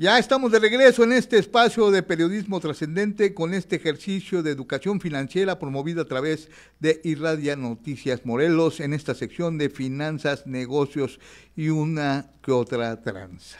Ya estamos de regreso en este espacio de periodismo trascendente con este ejercicio de educación financiera promovido a través de Irradia Noticias Morelos en esta sección de finanzas, negocios y una que otra tranza.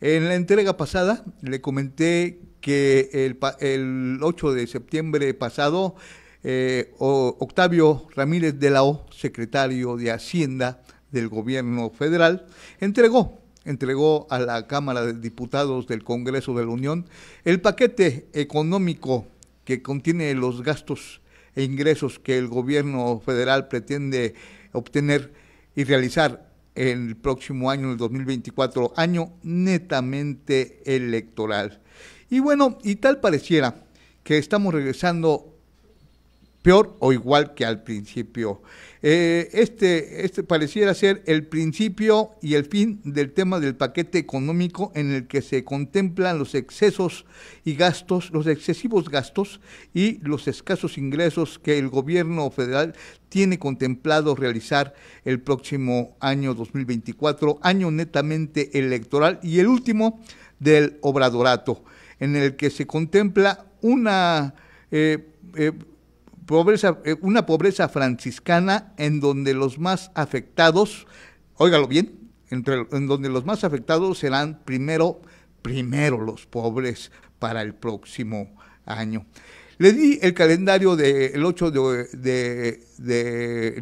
En la entrega pasada le comenté que el, el 8 de septiembre pasado eh, Octavio Ramírez de la O, secretario de Hacienda del gobierno federal, entregó entregó a la Cámara de Diputados del Congreso de la Unión el paquete económico que contiene los gastos e ingresos que el gobierno federal pretende obtener y realizar en el próximo año, el 2024, año netamente electoral. Y bueno, y tal pareciera que estamos regresando peor o igual que al principio. Eh, este, este pareciera ser el principio y el fin del tema del paquete económico en el que se contemplan los excesos y gastos, los excesivos gastos y los escasos ingresos que el gobierno federal tiene contemplado realizar el próximo año 2024, año netamente electoral y el último del obradorato, en el que se contempla una... Eh, eh eh, una pobreza franciscana en donde los más afectados, óigalo bien, entre, en donde los más afectados serán primero, primero los pobres para el próximo año. Le di el calendario del 8 de,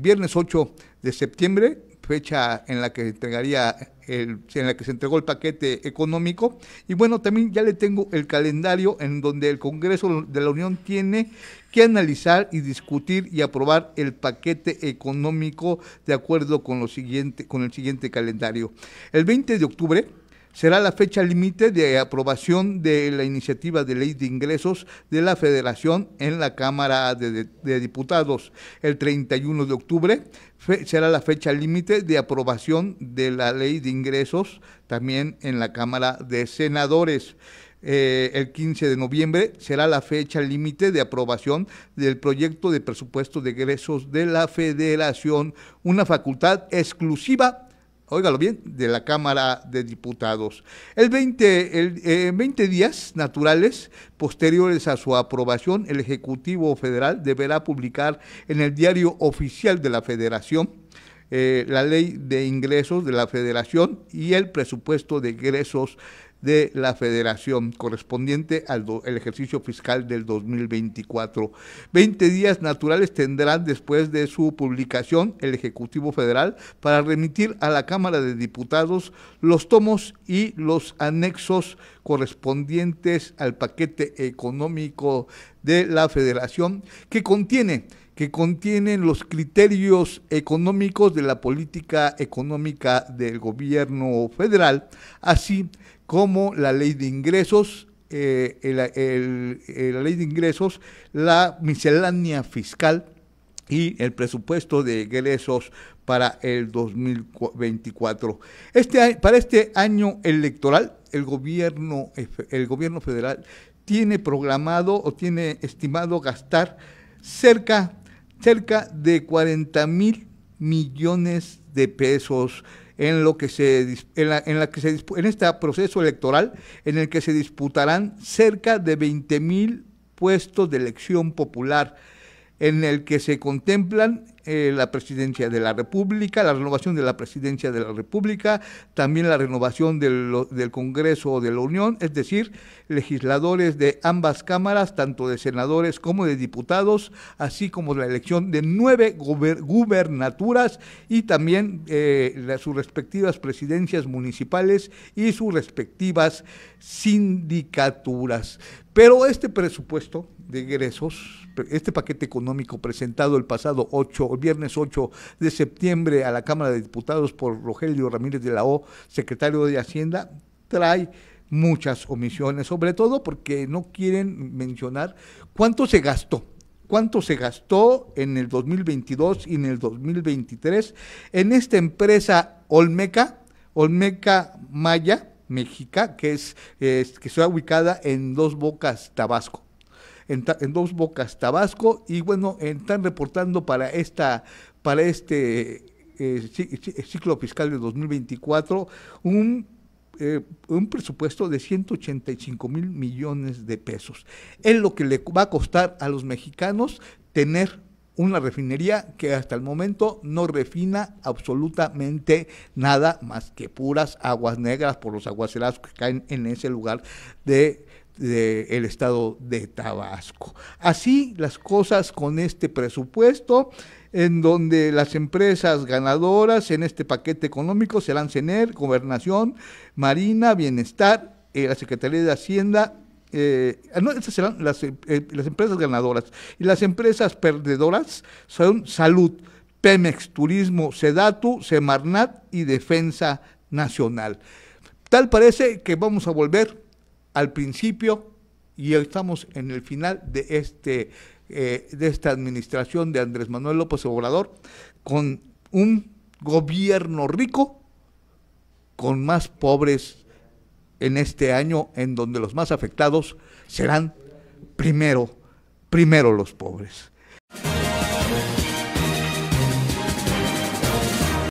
viernes 8 de septiembre fecha en la que entregaría el, en la que se entregó el paquete económico y bueno también ya le tengo el calendario en donde el Congreso de la Unión tiene que analizar y discutir y aprobar el paquete económico de acuerdo con lo siguiente con el siguiente calendario el 20 de octubre será la fecha límite de aprobación de la iniciativa de ley de ingresos de la Federación en la Cámara de, Diputados. El 31 de octubre será la fecha límite de aprobación de la ley de ingresos también en la Cámara de Senadores. Eh, el 15 de noviembre será la fecha límite de aprobación del proyecto de presupuesto de egresos de la Federación, una facultad exclusiva óigalo bien, de la Cámara de Diputados. El 20, eh, días naturales posteriores a su aprobación, el Ejecutivo Federal deberá publicar en el diario oficial de la Federación eh, la ley de ingresos de la Federación y el presupuesto de ingresos de la Federación correspondiente al ejercicio fiscal del 2024. Veinte días naturales tendrán después de su publicación el Ejecutivo Federal para remitir a la Cámara de Diputados los tomos y los anexos correspondientes al paquete económico de la Federación que contiene que contienen los criterios económicos de la política económica del gobierno federal, así como la ley de ingresos, eh, eh, la ley de ingresos, la miscelánea fiscal y el presupuesto de ingresos para el 2024. Este, para este año electoral, el gobierno, el gobierno federal tiene programado o tiene estimado gastar cerca, cerca de 40 mil millones de pesos en, lo que se, en, la, que se, en este proceso electoral en el que se disputarán cerca de 20.000 mil puestos de elección popular, en el que se contemplan eh, la presidencia de la República, la renovación de la presidencia de la República, también la renovación del, Congreso de la Unión, es decir, legisladores de ambas cámaras, tanto de senadores como de diputados, así como la elección de nueve gubernaturas y también eh, sus respectivas presidencias municipales y sus respectivas sindicaturas. Pero este presupuesto de egresos, este paquete económico presentado el pasado 8 viernes 8 de septiembre a la Cámara de Diputados por Rogelio Ramírez de la O, secretario de Hacienda, trae muchas omisiones, sobre todo porque no quieren mencionar cuánto se gastó cuánto se gastó en el 2022 y en el 2023 en esta empresa Olmeca, Olmeca Maya, México, que, es, que está ubicada en Dos Bocas, Tabasco en, Dos Bocas, Tabasco, y bueno, están reportando para, esta, para este eh, ciclo fiscal de 2024 un eh, un presupuesto de 185 mil millones de pesos. Es lo que le va a costar a los mexicanos tener una refinería que hasta el momento no refina absolutamente nada más que puras aguas negras por los aguacerazos que caen en ese lugar de del estado de Tabasco. Así las cosas con este presupuesto, en donde las empresas ganadoras en este paquete económico serán CENER, Gobernación, Marina, Bienestar, eh, la Secretaría de Hacienda. Eh, no, estas serán las, eh, las, empresas ganadoras. Y las empresas perdedoras son Salud, Pemex, Turismo, Sedatu, Semarnat y Defensa Nacional. Tal parece que vamos a volver al principio y estamos en el final de, este, eh, de esta administración de Andrés Manuel López Obrador con un gobierno rico con más pobres en este año en donde los más afectados serán primero, primero los pobres.